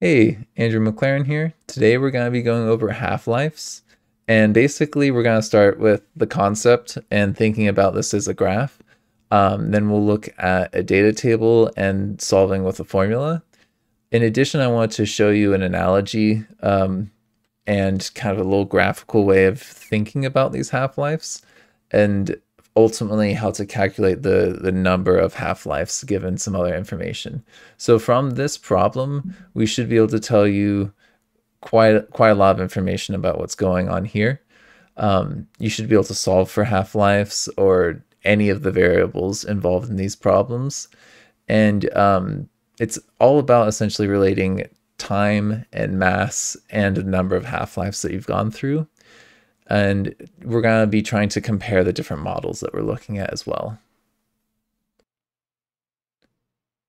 Hey, Andrew McLaren here. Today we're going to be going over half-lives. And basically we're going to start with the concept and thinking about this as a graph. Um, then we'll look at a data table and solving with a formula. In addition, I want to show you an analogy um, and kind of a little graphical way of thinking about these half-lives. And ultimately how to calculate the, the number of half-lives given some other information. So from this problem, we should be able to tell you quite, quite a lot of information about what's going on here. Um, you should be able to solve for half-lives or any of the variables involved in these problems. And um, it's all about essentially relating time and mass and the number of half-lives that you've gone through. And we're going to be trying to compare the different models that we're looking at as well.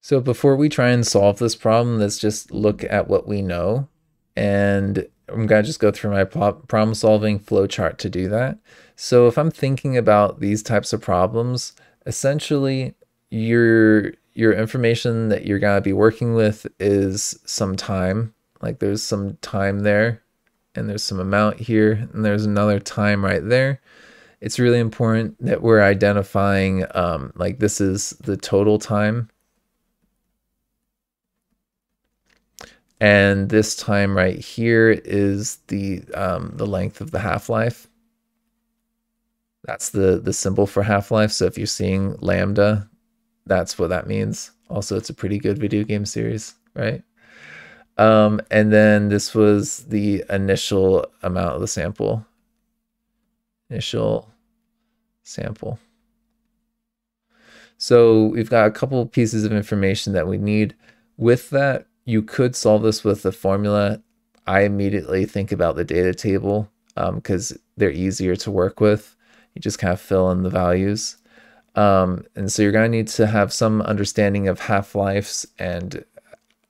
So before we try and solve this problem, let's just look at what we know. And I'm going to just go through my problem solving flowchart to do that. So if I'm thinking about these types of problems, essentially your your information that you're going to be working with is some time. Like there's some time there and there's some amount here and there's another time right there. It's really important that we're identifying um, like this is the total time and this time right here is the um, the length of the half-life. That's the the symbol for half-life. So if you're seeing lambda, that's what that means. Also, it's a pretty good video game series, right? Um, and then this was the initial amount of the sample. Initial sample. So we've got a couple pieces of information that we need. With that, you could solve this with a formula. I immediately think about the data table because um, they're easier to work with. You just kind of fill in the values. Um, and so you're going to need to have some understanding of half-lives and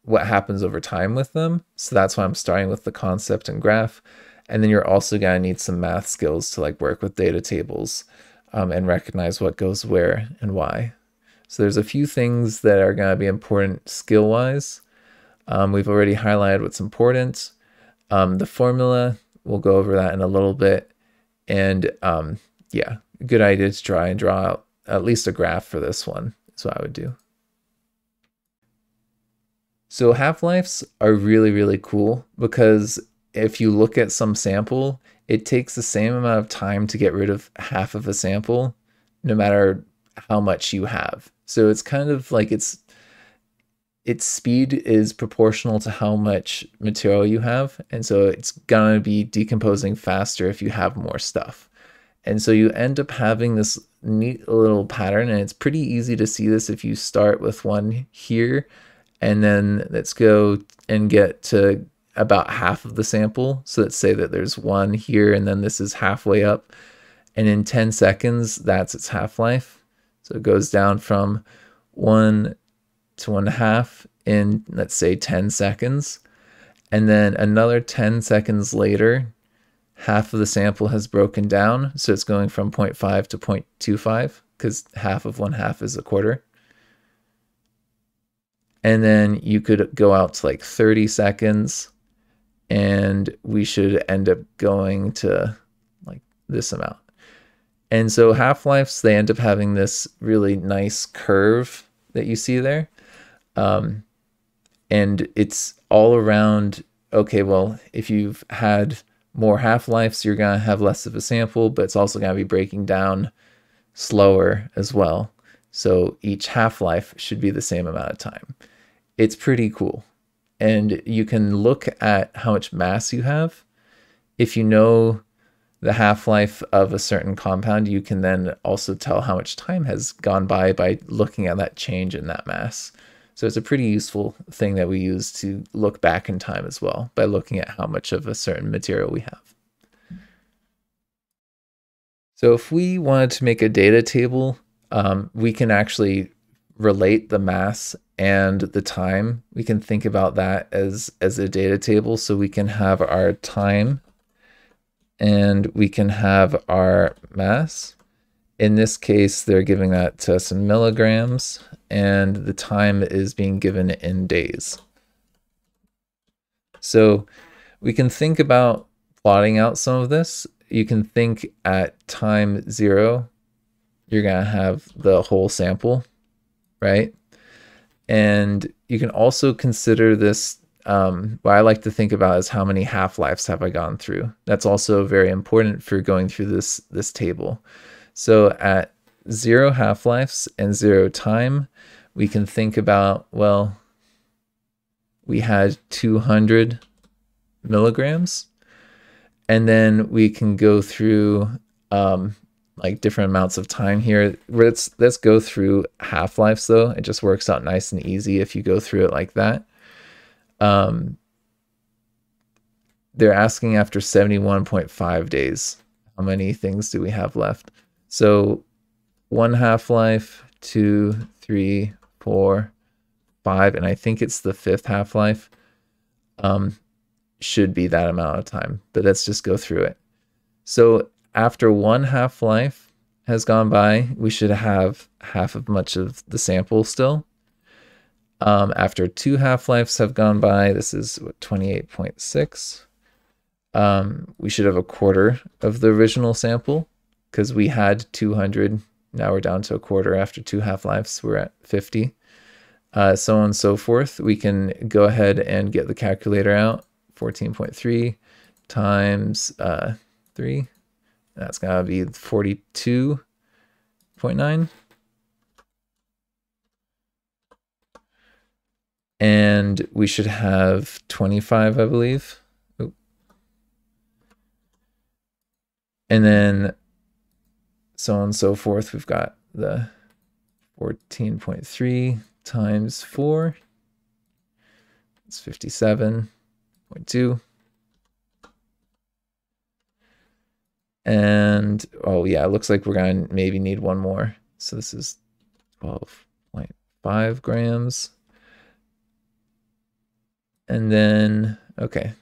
what happens over time with them. So that's why I'm starting with the concept and graph. And then you're also going to need some math skills to like work with data tables um, and recognize what goes where and why. So there's a few things that are going to be important skill-wise. Um, we've already highlighted what's important. Um, the formula, we'll go over that in a little bit. And um, yeah, good idea to try and draw out at least a graph for this one is what I would do. So half lives are really, really cool because if you look at some sample, it takes the same amount of time to get rid of half of a sample, no matter how much you have. So it's kind of like it's its speed is proportional to how much material you have. And so it's going to be decomposing faster if you have more stuff. And so you end up having this neat little pattern. And it's pretty easy to see this if you start with one here and then let's go and get to about half of the sample. So let's say that there's one here and then this is halfway up. And in 10 seconds, that's its half-life. So it goes down from one to one and a half in, let's say, 10 seconds. And then another 10 seconds later, half of the sample has broken down. So it's going from 0.5 to 0.25 because half of one half is a quarter. And then you could go out to like 30 seconds, and we should end up going to like this amount. And so half lives, they end up having this really nice curve that you see there. Um, and it's all around okay, well, if you've had more half lives, you're going to have less of a sample, but it's also going to be breaking down slower as well. So each half-life should be the same amount of time. It's pretty cool. And you can look at how much mass you have. If you know the half-life of a certain compound, you can then also tell how much time has gone by by looking at that change in that mass. So it's a pretty useful thing that we use to look back in time as well by looking at how much of a certain material we have. So if we wanted to make a data table um, we can actually relate the mass and the time. We can think about that as, as a data table. So we can have our time and we can have our mass. In this case, they're giving that to us in milligrams and the time is being given in days. So we can think about plotting out some of this. You can think at time zero, you're going to have the whole sample, right? And you can also consider this. Um, what I like to think about is how many half-lives have I gone through. That's also very important for going through this this table. So at zero half-lives and zero time, we can think about well, we had 200 milligrams, and then we can go through um, like different amounts of time here. Let's let's go through half lives though. It just works out nice and easy if you go through it like that. Um, they're asking after 71.5 days, how many things do we have left? So one half life, two, three, four, five, and I think it's the fifth half life. Um, should be that amount of time, but let's just go through it. So after one half life has gone by, we should have half of much of the sample still. Um, after two half lives have gone by, this is 28.6. Um, we should have a quarter of the original sample because we had 200. Now we're down to a quarter after two half lives. We're at 50. Uh, so on and so forth. We can go ahead and get the calculator out 14.3 times uh, 3 that's gonna be 42.9. And we should have 25, I believe. Oop. And then so on and so forth. We've got the 14.3 times 4. It's 57.2. And oh yeah, it looks like we're gonna maybe need one more. So this is 12.5 grams. And then, okay,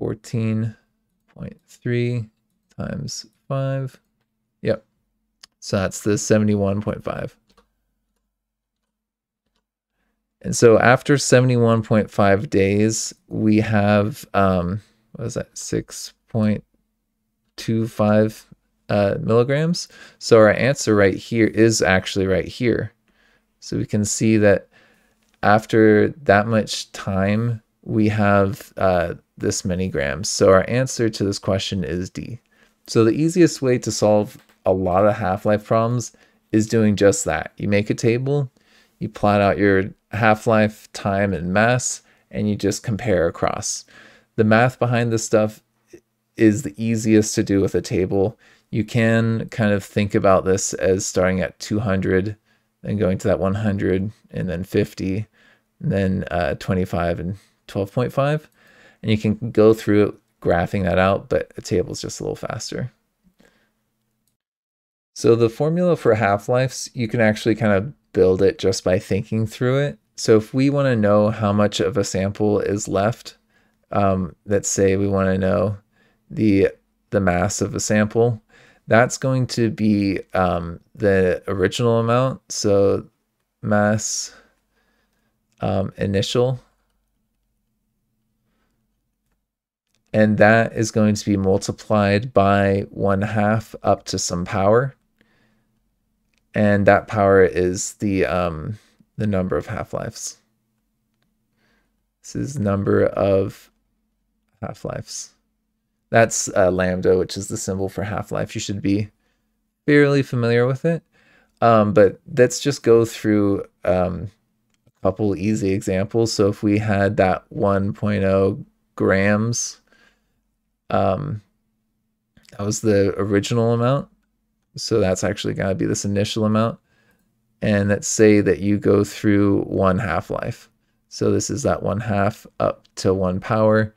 14.3 times 5. Yep. So that's the 71.5. And so after 71.5 days, we have, um, what was that, 6 0.25 uh, milligrams. So our answer right here is actually right here. So we can see that after that much time, we have uh, this many grams. So our answer to this question is D. So the easiest way to solve a lot of half-life problems is doing just that. You make a table, you plot out your half-life time and mass, and you just compare across. The math behind this stuff is the easiest to do with a table. You can kind of think about this as starting at 200, then going to that 100, and then 50, and then uh, 25 and 12.5. And you can go through it, graphing that out, but a table is just a little faster. So the formula for half-lives, you can actually kind of build it just by thinking through it. So if we want to know how much of a sample is left, um, let's say we want to know the the mass of a sample, that's going to be um, the original amount. So mass um, initial. And that is going to be multiplied by one half up to some power. And that power is the, um, the number of half-lives. This is number of half-lives. That's uh, lambda, which is the symbol for half-life. You should be fairly familiar with it. Um, but let's just go through um, a couple easy examples. So if we had that 1.0 grams, um, that was the original amount. So that's actually got to be this initial amount. And let's say that you go through one half-life. So this is that one half up to one power.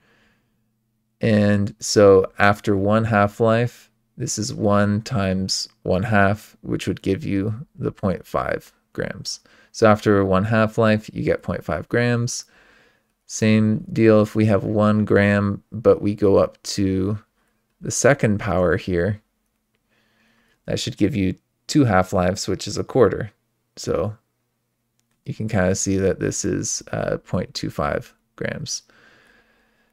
And so after one half-life, this is 1 times 1 half, which would give you the 0.5 grams. So after one half-life, you get 0.5 grams. Same deal if we have 1 gram, but we go up to the second power here. That should give you two half-lives, which is a quarter. So you can kind of see that this is uh, 0.25 grams.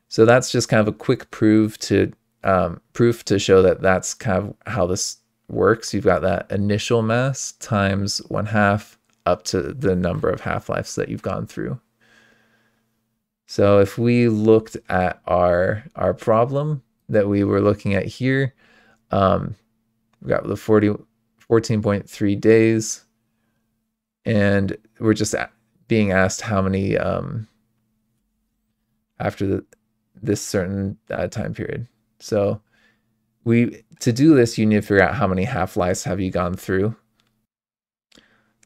So that's just kind of a quick proof to um, proof to show that that's kind of how this works. You've got that initial mass times one half up to the number of half-lives that you've gone through. So if we looked at our, our problem that we were looking at here, um, we got the 14.3 days, and we're just being asked how many um, after the this certain uh, time period. So we to do this, you need to figure out how many half-lives have you gone through.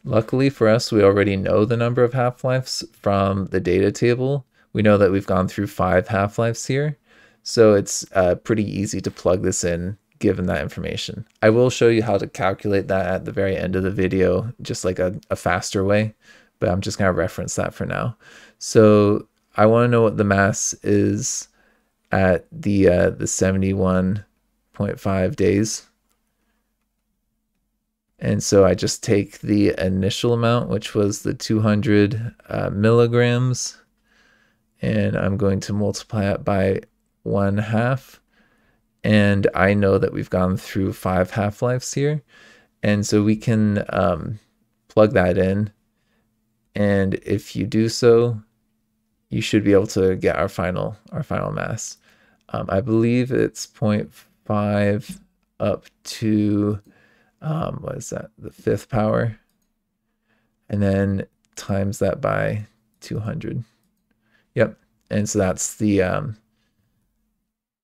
Luckily for us, we already know the number of half-lives from the data table. We know that we've gone through five half-lives here. So it's uh, pretty easy to plug this in given that information. I will show you how to calculate that at the very end of the video, just like a, a faster way, but I'm just gonna reference that for now. So I want to know what the mass is at the uh, the 71.5 days. And so I just take the initial amount, which was the 200 uh, milligrams, and I'm going to multiply it by one half. And I know that we've gone through five half-lives here. And so we can um, plug that in. And if you do so, you should be able to get our final our final mass. Um, I believe it's 0.5 up to um, what is that? The fifth power, and then times that by 200. Yep, and so that's the um,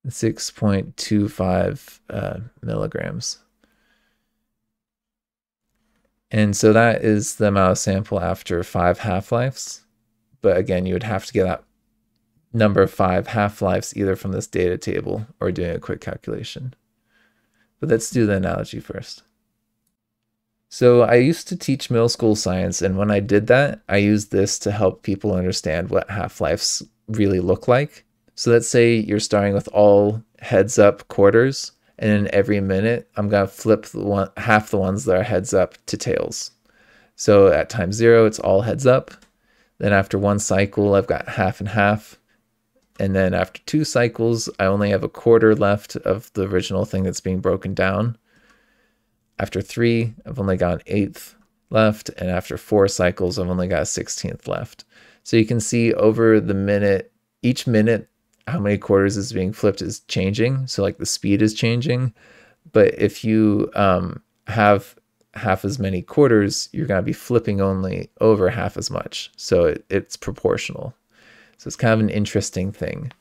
6.25 uh, milligrams. And so that is the amount of sample after five half-lives. But again, you would have to get that number of five half-lives either from this data table or doing a quick calculation. But let's do the analogy first. So I used to teach middle school science, and when I did that, I used this to help people understand what half-lives really look like. So let's say you're starting with all heads up quarters, and in every minute, I'm gonna flip the one, half the ones that are heads up to tails. So at time zero, it's all heads up. Then after one cycle, I've got half and half. And then after two cycles, I only have a quarter left of the original thing that's being broken down. After three, I've only got an eighth left. And after four cycles, I've only got a 16th left. So you can see over the minute, each minute, how many quarters is being flipped is changing. So like the speed is changing. But if you um, have half as many quarters, you're going to be flipping only over half as much. So it, it's proportional. So it's kind of an interesting thing.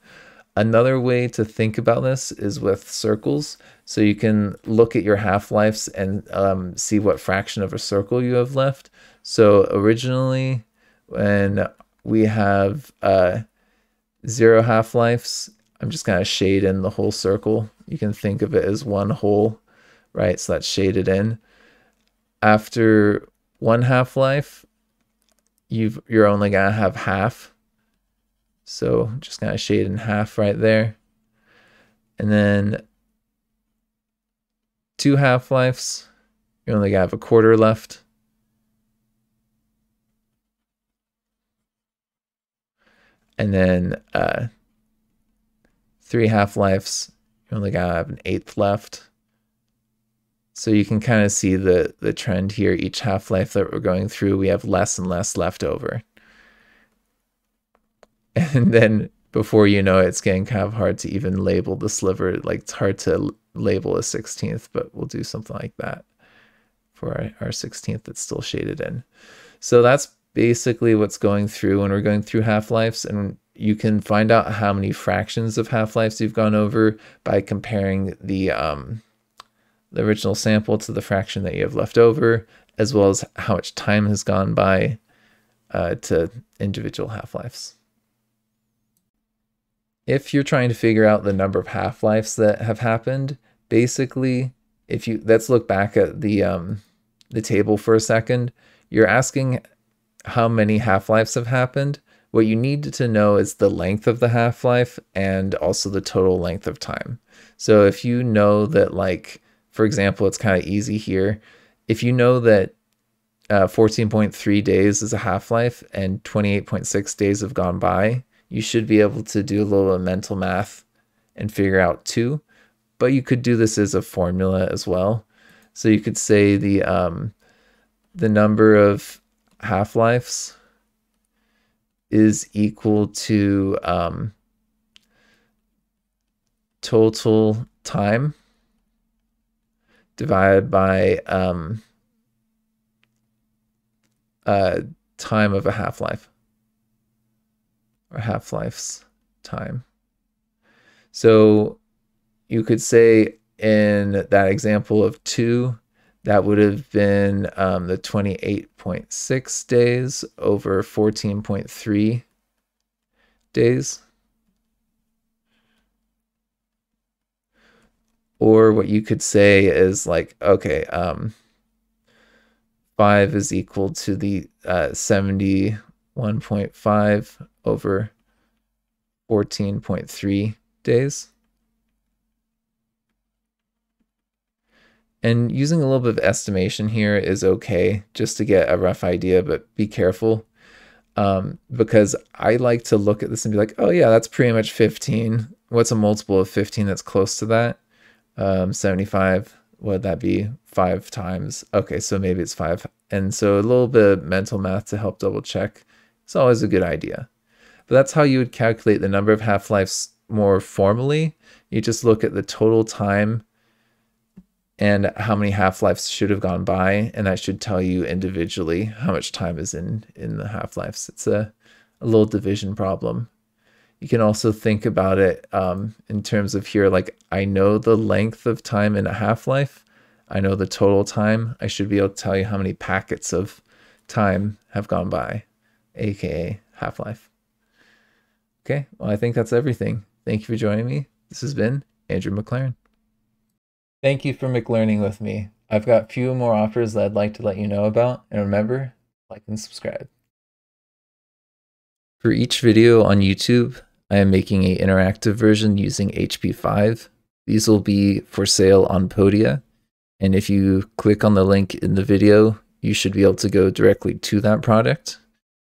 Another way to think about this is with circles. So you can look at your half-lives and um, see what fraction of a circle you have left. So originally, when we have uh, zero half-lives, I'm just going to shade in the whole circle. You can think of it as one whole, right? So that's shaded in after one half life, you've you're only gonna have half. So just gonna shade in half right there. And then two half lives, you only gonna have a quarter left. And then uh, three half lives, you only gotta have an eighth left. So you can kind of see the, the trend here. Each half-life that we're going through, we have less and less left over. And then before you know it, it's getting kind of hard to even label the sliver. Like it's hard to label a 16th, but we'll do something like that for our, 16th that's still shaded in. So that's basically what's going through when we're going through half-lives. And you can find out how many fractions of half-lives you've gone over by comparing the um, the original sample to the fraction that you have left over, as well as how much time has gone by uh, to individual half-lives. If you're trying to figure out the number of half-lives that have happened, basically, if you let's look back at the um, the table for a second, you're asking how many half-lives have happened. What you need to know is the length of the half-life and also the total length of time. So if you know that like for example, it's kind of easy here. If you know that uh, 14.3 days is a half life and 28.6 days have gone by, you should be able to do a little bit of mental math and figure out two. But you could do this as a formula as well. So you could say the um, the number of half lives is equal to um, total time divided by um, uh, time of a half-life or half-life's time. So you could say in that example of two, that would have been um, the 28.6 days over 14.3 days. Or what you could say is like, okay, um, 5 is equal to the uh, 71.5 over 14.3 days. And using a little bit of estimation here is okay, just to get a rough idea, but be careful um, because I like to look at this and be like, oh yeah, that's pretty much 15. What's a multiple of 15 that's close to that? um, 75 would that be five times okay so maybe it's five and so a little bit of mental math to help double check is always a good idea but that's how you would calculate the number of half-lives more formally you just look at the total time and how many half-lives should have gone by and that should tell you individually how much time is in in the half-lives it's a, a little division problem you can also think about it um, in terms of here, like I know the length of time in a half-life. I know the total time. I should be able to tell you how many packets of time have gone by, aka half-life. Okay, well, I think that's everything. Thank you for joining me. This has been Andrew McLaren. Thank you for McLearning with me. I've got a few more offers that I'd like to let you know about, and remember, like and subscribe. For each video on YouTube, I am making an interactive version using HP5. These will be for sale on Podia, and if you click on the link in the video, you should be able to go directly to that product.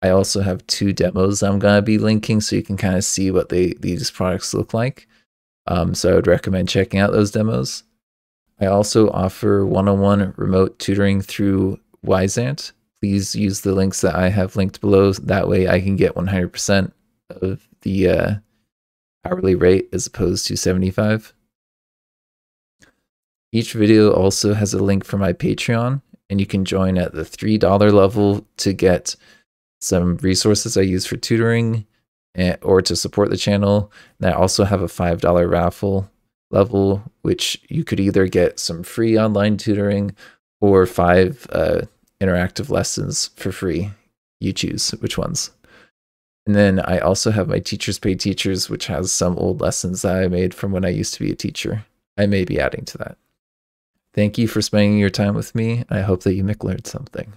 I also have two demos I'm going to be linking so you can kind of see what they, these products look like. Um, so I would recommend checking out those demos. I also offer one-on-one -on -one remote tutoring through Wysant, please use the links that I have linked below. That way I can get 100% of the uh, hourly rate as opposed to 75. Each video also has a link for my Patreon, and you can join at the $3 level to get some resources I use for tutoring eh, or to support the channel. And I also have a $5 raffle level, which you could either get some free online tutoring or five uh, interactive lessons for free. You choose which ones. And then I also have my Teachers Pay Teachers, which has some old lessons that I made from when I used to be a teacher. I may be adding to that. Thank you for spending your time with me. I hope that you learned something.